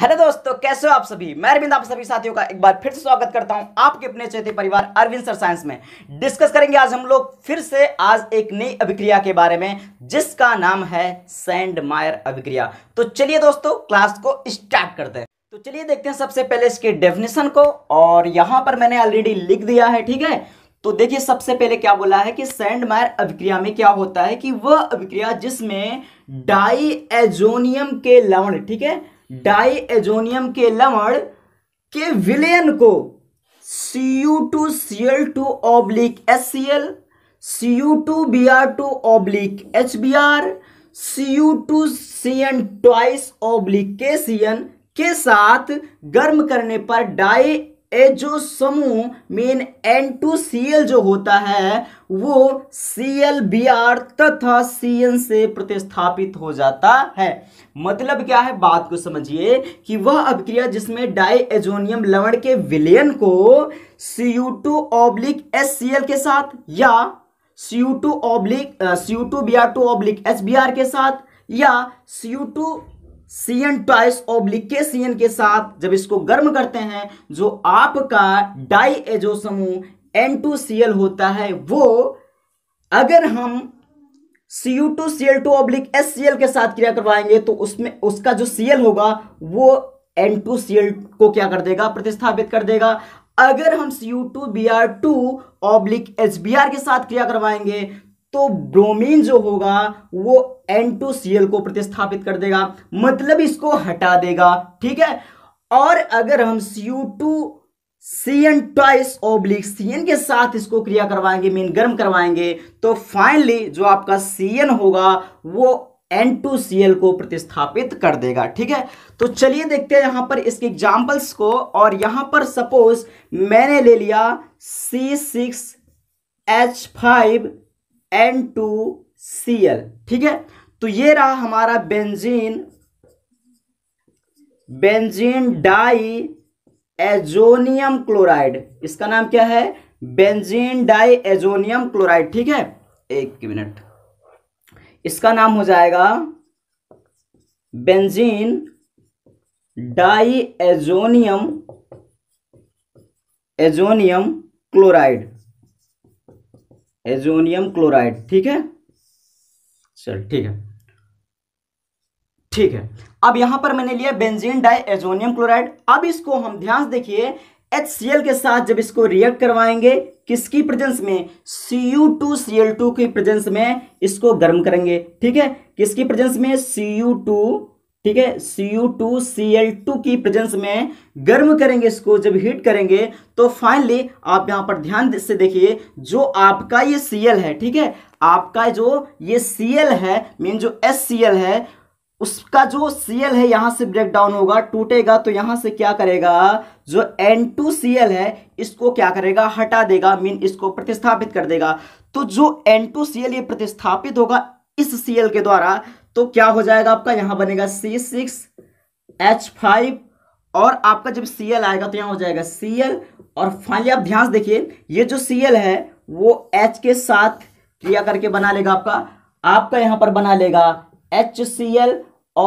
Hello दोस्तों कैसे हो आप सभी मैं अरविंद आप सभी साथियों का एक बार फिर से स्वागत करता हूं आपके अपने चेते परिवार अरविंद सर साइंस में डिस्कस करेंगे आज हम लोग फिर से आज एक नई अभिक्रिया के बारे में जिसका नाम है सैंड मायर अभिक्रिया तो चलिए दोस्तों क्लास को स्टार्ट करते हैं तो चलिए देखते हैं सबसे पहले इसके डेफिनेशन को और यहां पर मैंने ऑलरेडी लिख दिया है ठीक है तो देखिए सबसे पहले क्या बोला है कि सैंड मायर अभिक्रिया में क्या होता है कि वह अभिक्रिया जिसमें डाई एजोनियम के लवण ठीक है हम्म। डाई एजोनियम के लवण के विलयन को C U two C L two oblique S C L C U two B R two oblique H B R C U two C N twice oblique के सी एन के साथ गर्म करने पर डाई ए जो समूह मेन N two C L जो होता है वो सी एल बी आर तथा सी एन से प्रतिस्थापित हो जाता है मतलब क्या है बात को समझिए कि वह अभिक्रिया जिसमें डाई एजोनियम लवण के विलयन को C U two oblique S C L के साथ या C U two oblique C U two B R two oblique S B R के साथ या C U two C N twice oblique के सी एन के साथ जब इसको गर्म करते हैं जो आपका डाई एजो समूह एन टू सी एल होता है वो अगर हम C U two C L two oblique S C L के साथ क्रिया करवाएंगे तो उसमें उसका जो सी एल होगा वो एन टू सी एल को क्या कर देगा प्रतिस्थापित कर देगा अगर हम C U two B R two oblique H B R के साथ क्रिया करवाएंगे तो ब्रोमीन जो होगा वो N2Cl को प्रतिस्थापित कर देगा मतलब इसको हटा देगा ठीक है और अगर हम C N twice oblique N के साथ इसको क्रिया करवाएंगे मीन गर्म करवाएंगे तो फाइनली जो आपका एन होगा वो N2Cl को प्रतिस्थापित कर देगा ठीक है तो चलिए देखते हैं यहां पर इसके एग्जाम्पल्स को और यहां पर सपोज मैंने ले लिया C6H5 N two C L ठीक है तो ये रहा हमारा benzene benzene diazonium chloride इसका नाम क्या है बेंजीन डाई एजोनियम क्लोराइड ठीक है एक मिनट इसका नाम हो जाएगा benzene diazonium azonium chloride azonium chloride ठीक है चल ठीक है ठीक है अब यहां पर मैंने लिया बेंजीन डाई एजोनियम क्लोराइड अब इसको हम ध्यान से देखिए HCl के साथ जब इसको रिएक्ट करवाएंगे किसकी प्रेजेंस में Cu2Cl2 की प्रेजेंस में इसको गर्म करेंगे ठीक है किसकी प्रेजेंस में Cu2 ठीक है C U two C L two की प्रेजेंस में गर्म करेंगे इसको जब हीट करेंगे तो फाइनली आप यहां पर ध्यान से देखिए जो आपका ये सी है ठीक है आपका जो ये सी है मीन जो एस सी एल है उसका जो सी है यहां से ब्रेक डाउन होगा टूटेगा तो यहां से क्या करेगा जो एन टू सी एल है इसको क्या करेगा हटा देगा मीन इसको प्रतिस्थापित कर देगा तो जो एन टू सी एल ये प्रतिस्थापित होगा इस सीएल के द्वारा तो क्या हो जाएगा आपका यहां बनेगा सी सिक्स एच फाइव और आपका जब सी एल आएगा तो यहां हो जाएगा सी एल और फाइनली आप ध्यान देखिए ये जो सी एल है वो एच के साथ क्रिया करके बना लेगा आपका आपका यहां पर बना लेगा एच सी एल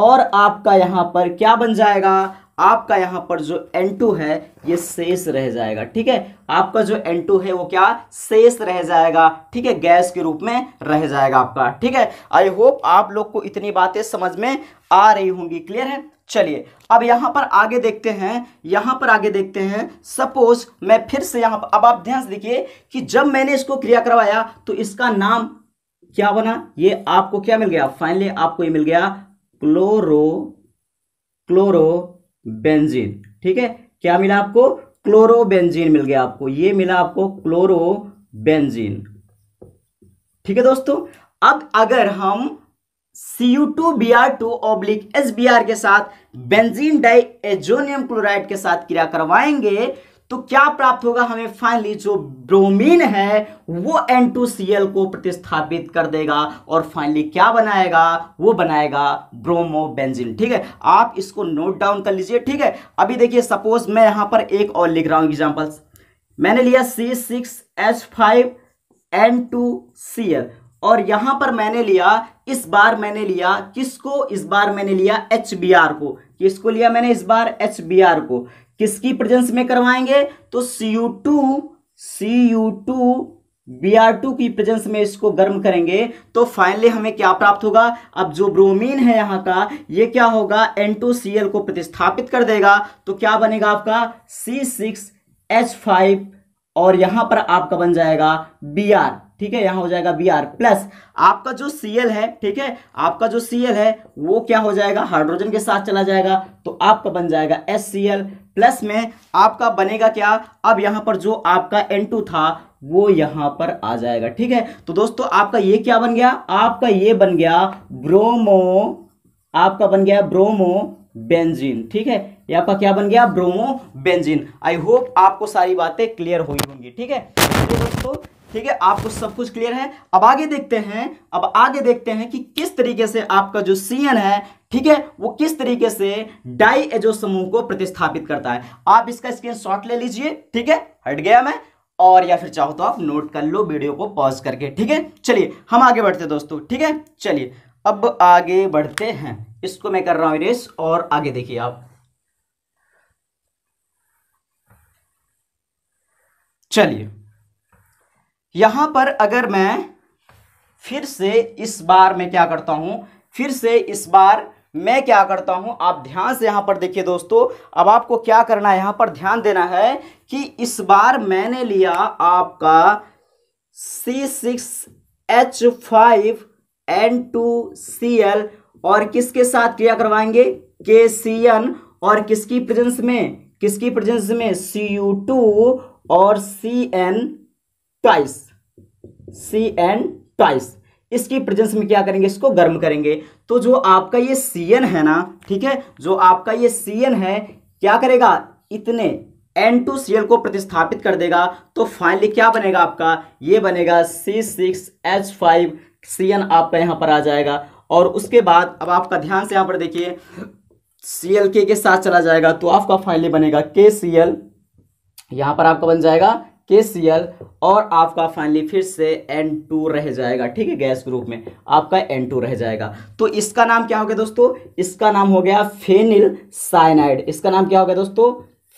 और आपका यहां पर क्या बन जाएगा आपका यहां पर जो N2 है ये शेष रह जाएगा ठीक है आपका जो N2 है वो क्या शेष रह जाएगा ठीक है गैस के रूप में रह जाएगा आपका ठीक है आई होप आप लोग को इतनी बातें समझ में आ रही होंगी क्लियर है चलिए अब यहां पर आगे देखते हैं यहां पर आगे देखते हैं सपोज मैं फिर से यहां पर अब आप ध्यान से देखिए कि जब मैंने इसको क्रिया करवाया तो इसका नाम क्या बना ये आपको क्या मिल गया फाइनली आपको ये मिल गया क्लोरो क्लोरो बेंजीन ठीक है क्या मिला आपको क्लोरोबेंजीन मिल गया आपको ये मिला आपको क्लोरोबेंजीन ठीक है दोस्तों अब अगर हम C U two B R two oblique S B R के साथ बेंजीन डाई एजोनियम क्लोराइड के साथ क्रिया करवाएंगे तो क्या प्राप्त होगा हमें फाइनली जो ब्रोमीन है वो N2Cl को प्रतिस्थापित कर देगा और फाइनली क्या बनाएगा वो बनाएगा ब्रोमो ब्रोमोबेंजिन ठीक है आप इसको नोट डाउन कर लीजिए ठीक है अभी देखिए सपोज मैं यहां पर एक और लिख रहा हूं एग्जाम्पल्स मैंने लिया C six H five N two C L और यहां पर मैंने लिया इस बार मैंने लिया किसको इस बार मैंने लिया एच बी आर को किसको लिया मैंने इस बार एच बी आर को किसकी प्रेजेंस में करवाएंगे तो C U two U two B R two की प्रेजेंस में इसको गर्म करेंगे तो फाइनली हमें क्या प्राप्त होगा अब जो ब्रोमीन है यहां का ये क्या होगा एन टू सी एल को प्रतिस्थापित कर देगा तो क्या बनेगा आपका सी सिक्स एच फाइव और यहां पर आपका बन जाएगा बी आर ठीक है यहां हो जाएगा बी आर प्लस आपका जो सी एल है ठीक है आपका जो सी एल है वो क्या हो जाएगा हाइड्रोजन के साथ चला जाएगा तो आपका बन जाएगा एस सी एल प्लस में आपका बनेगा क्या अब यहां पर जो आपका एन टू था वो यहां पर आ जाएगा ठीक है तो दोस्तों आपका ये क्या बन गया आपका ये बन गया ब्रोमो आपका बन गया ब्रोमो बेंजीन ठीक है ये आपका क्या बन गया ब्रोमो बेंजीन आई होप आपको सारी बातें क्लियर हुई होंगी ठीक है तो दोस्तों ठीक है आपको सब कुछ क्लियर है अब आगे देखते हैं अब आगे देखते हैं कि किस तरीके से आपका जो सी है ठीक है वो किस तरीके से डाई एजो समूह को प्रतिस्थापित करता है आप इसका स्क्रीनशॉट ले लीजिए ठीक है हट गया मैं और या फिर चाहो तो आप नोट कर लो वीडियो को पॉज करके ठीक है चलिए हम आगे बढ़ते दोस्तों ठीक है चलिए अब आगे बढ़ते हैं इसको मैं कर रहा हूं इरेस और आगे देखिए आप चलिए यहां पर अगर मैं फिर से इस बार में क्या करता हूं फिर से इस बार मैं क्या करता हूं आप ध्यान से यहां पर देखिए दोस्तों अब आपको क्या करना है यहां पर ध्यान देना है कि इस बार मैंने लिया आपका C six H five N two C L और किसके साथ क्रिया करवाएंगे के सी एन और किसकी प्रेजेंस में किसकी प्रेजेंस में सी यू टू और C N twice C N twice इसकी प्रेजेंस में क्या करेंगे इसको गर्म करेंगे तो जो आपका ये सी एन है ना ठीक है जो आपका ये सी एन है क्या करेगा इतने एन टू सी एल को प्रतिस्थापित कर देगा तो फाइनली क्या बनेगा आपका ये बनेगा C six H five C N आपका यहां पर आ जाएगा और उसके बाद अब आपका ध्यान से यहां पर देखिए सी एल के, साथ चला जाएगा तो आपका फाइनली बनेगा के सी एल यहां पर आपका बन जाएगा के सी एल और आपका फाइनली फिर से एन टू रह जाएगा ठीक है गैस ग्रुप में आपका एन टू रह जाएगा तो इसका नाम क्या हो गया दोस्तों इसका नाम हो गया फेनिल साइनाइड इसका नाम क्या हो गया दोस्तों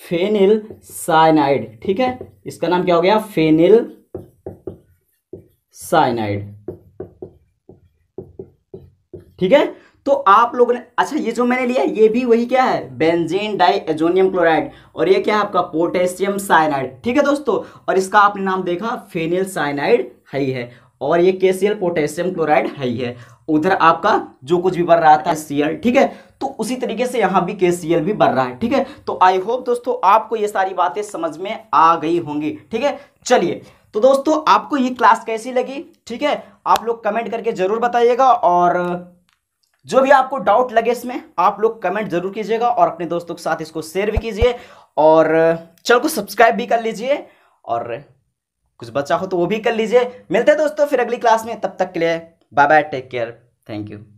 फेनिल साइनाइड ठीक है इसका नाम क्या हो गया फेनिल साइनाइड ठीक है तो आप लोगों ने अच्छा ये जो मैंने लिया ये भी वही क्या है बेंजीन डाई एजोनियम क्लोराइड और ये क्या है आपका पोटेशियम साइनाइड ठीक है दोस्तों और इसका आपने नाम देखा फेनिल साइनाइड हाई है और ये के पोटेशियम क्लोराइड हाई है उधर आपका जो कुछ भी बढ़ रहा था सीएल ठीक है तो उसी तरीके से यहाँ भी के भी बढ़ रहा है ठीक है तो आई होप दोस्तों आपको ये सारी बातें समझ में आ गई होंगी ठीक है चलिए तो दोस्तों आपको ये क्लास कैसी लगी ठीक है आप लोग कमेंट करके जरूर बताइएगा और जो भी आपको डाउट लगे इसमें आप लोग कमेंट जरूर कीजिएगा और अपने दोस्तों के साथ इसको शेयर भी कीजिए और चैनल को सब्सक्राइब भी कर लीजिए और कुछ बच्चा हो तो वो भी कर लीजिए मिलते हैं दोस्तों फिर अगली क्लास में तब तक के लिए bye bye take care thank you